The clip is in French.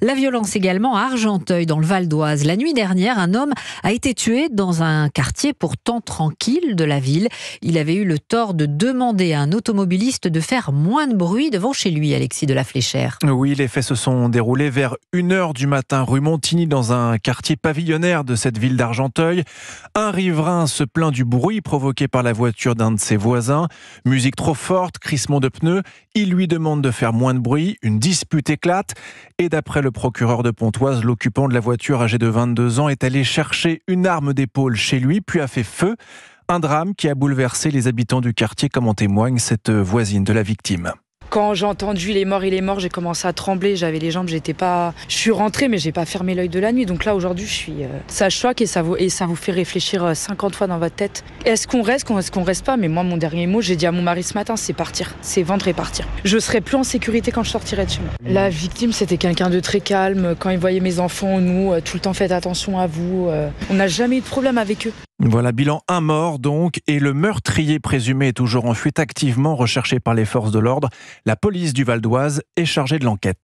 La violence également à Argenteuil, dans le Val d'Oise. La nuit dernière, un homme a été tué dans un quartier pourtant tranquille de la ville. Il avait eu le tort de demander à un automobiliste de faire moins de bruit devant chez lui, Alexis de la Fléchère. Oui, les faits se sont déroulés vers 1h du matin, rue Montigny, dans un quartier pavillonnaire de cette ville d'Argenteuil. Un riverain se plaint du bruit provoqué par la voiture d'un de ses voisins. Musique trop forte, crissement de pneus. Il lui demande de faire moins de bruit. Une dispute éclate. Et d'après le procureur de Pontoise, l'occupant de la voiture âgé de 22 ans est allé chercher une arme d'épaule chez lui, puis a fait feu. Un drame qui a bouleversé les habitants du quartier, comme en témoigne cette voisine de la victime. Quand j'ai entendu les morts, il est mort, j'ai commencé à trembler, j'avais les jambes, j'étais pas. Je suis rentrée, mais j'ai pas fermé l'œil de la nuit. Donc là, aujourd'hui, je suis. Euh, ça choque et ça vous, et ça vous fait réfléchir 50 euh, fois dans votre tête. Est-ce qu'on reste, est-ce qu'on reste pas Mais moi, mon dernier mot, j'ai dit à mon mari ce matin, c'est partir, c'est vendre et partir. Je serai plus en sécurité quand je sortirai de chez moi. La mmh. victime, c'était quelqu'un de très calme. Quand il voyait mes enfants, nous, euh, tout le temps, faites attention à vous. On n'a jamais eu de problème avec eux. Voilà, bilan un mort donc, et le meurtrier présumé est toujours en fuite activement recherché par les forces de l'ordre. La police du Val d'Oise est chargée de l'enquête.